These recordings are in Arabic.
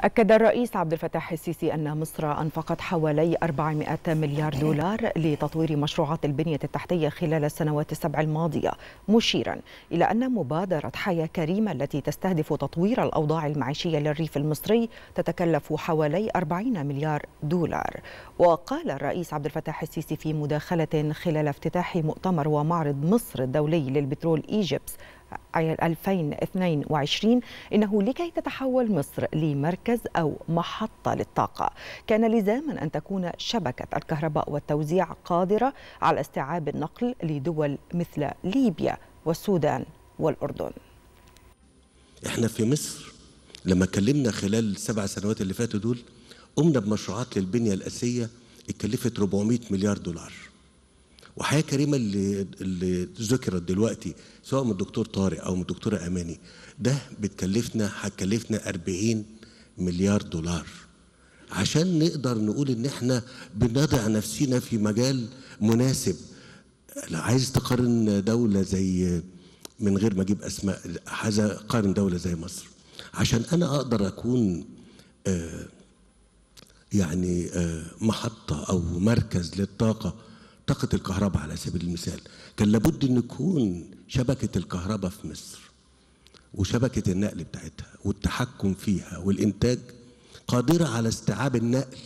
أكد الرئيس عبد الفتاح السيسي أن مصر أنفقت حوالي 400 مليار دولار لتطوير مشروعات البنية التحتية خلال السنوات السبع الماضية مشيرا إلى أن مبادرة حياة كريمة التي تستهدف تطوير الأوضاع المعيشية للريف المصري تتكلف حوالي 40 مليار دولار وقال الرئيس عبد الفتاح السيسي في مداخلة خلال افتتاح مؤتمر ومعرض مصر الدولي للبترول إيجيبس 2022 إنه لكي تتحول مصر لمركز أو محطة للطاقة كان لزاما أن تكون شبكة الكهرباء والتوزيع قادرة على استيعاب النقل لدول مثل ليبيا والسودان والأردن احنا في مصر لما كلمنا خلال السبع سنوات اللي فاتوا دول قمنا بمشروعات للبنية الأساسية اتكلفت 400 مليار دولار وحياه كريمه اللي, اللي ذكرت دلوقتي سواء من الدكتور طارق او من الدكتوره اماني ده بتكلفنا هتكلفنا 40 مليار دولار عشان نقدر نقول ان احنا بنضع نفسينا في مجال مناسب لو عايز تقارن دوله زي من غير ما اجيب اسماء هذا قارن دوله زي مصر عشان انا اقدر اكون آه يعني آه، محطة أو مركز للطاقة طاقة الكهرباء على سبيل المثال كان لابد أن يكون شبكة الكهرباء في مصر وشبكة النقل بتاعتها والتحكم فيها والإنتاج قادرة على استيعاب النقل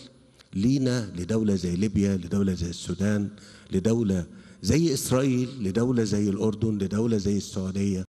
لينا لدولة زي ليبيا لدولة زي السودان لدولة زي إسرائيل لدولة زي الأردن لدولة زي السعودية